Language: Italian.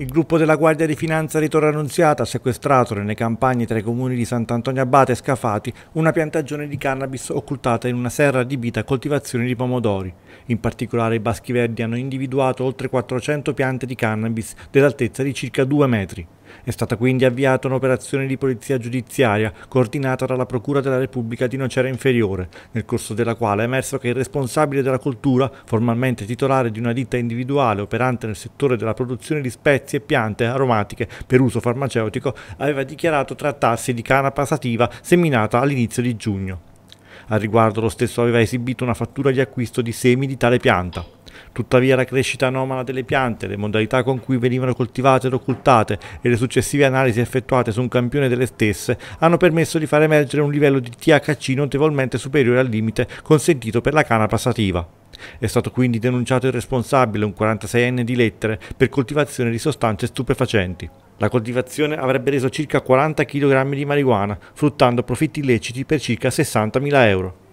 Il gruppo della Guardia di Finanza di Torre Annunziata ha sequestrato nelle campagne tra i comuni di Sant'Antonio Abate e Scafati una piantagione di cannabis occultata in una serra adibita a coltivazione di pomodori. In particolare i Baschi Verdi hanno individuato oltre 400 piante di cannabis dell'altezza di circa 2 metri. È stata quindi avviata un'operazione di polizia giudiziaria coordinata dalla Procura della Repubblica di Nocera Inferiore, nel corso della quale è emerso che il responsabile della coltura, formalmente titolare di una ditta individuale operante nel settore della produzione di spezie e piante aromatiche per uso farmaceutico, aveva dichiarato trattarsi di canapa sativa seminata all'inizio di giugno. Al riguardo lo stesso aveva esibito una fattura di acquisto di semi di tale pianta. Tuttavia la crescita anomala delle piante, le modalità con cui venivano coltivate ed occultate e le successive analisi effettuate su un campione delle stesse hanno permesso di far emergere un livello di THC notevolmente superiore al limite consentito per la canapa sativa. È stato quindi denunciato il responsabile, un 46enne di lettere, per coltivazione di sostanze stupefacenti. La coltivazione avrebbe reso circa 40 kg di marijuana, fruttando profitti illeciti per circa 60.000 euro.